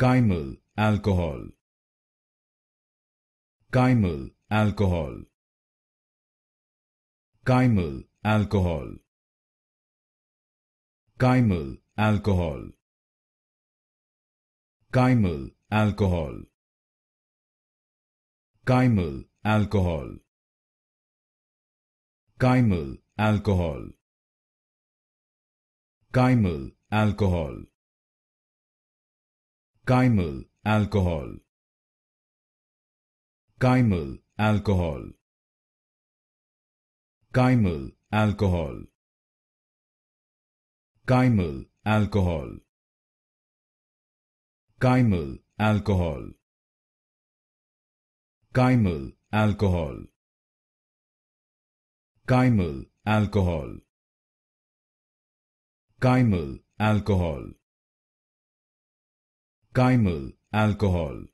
Chymal alcohol. Chymal alcohol. Chymal alcohol. Chymal alcohol. Chymal alcohol. Chymal alcohol. Chymal alcohol. Chymal alcohol. Chymal alcohol. Chymal alcohol. Chymal alcohol. Chymal alcohol. Chymal alcohol. Chymal alcohol. Chymal alcohol. Chymal alcohol. Kymel alcohol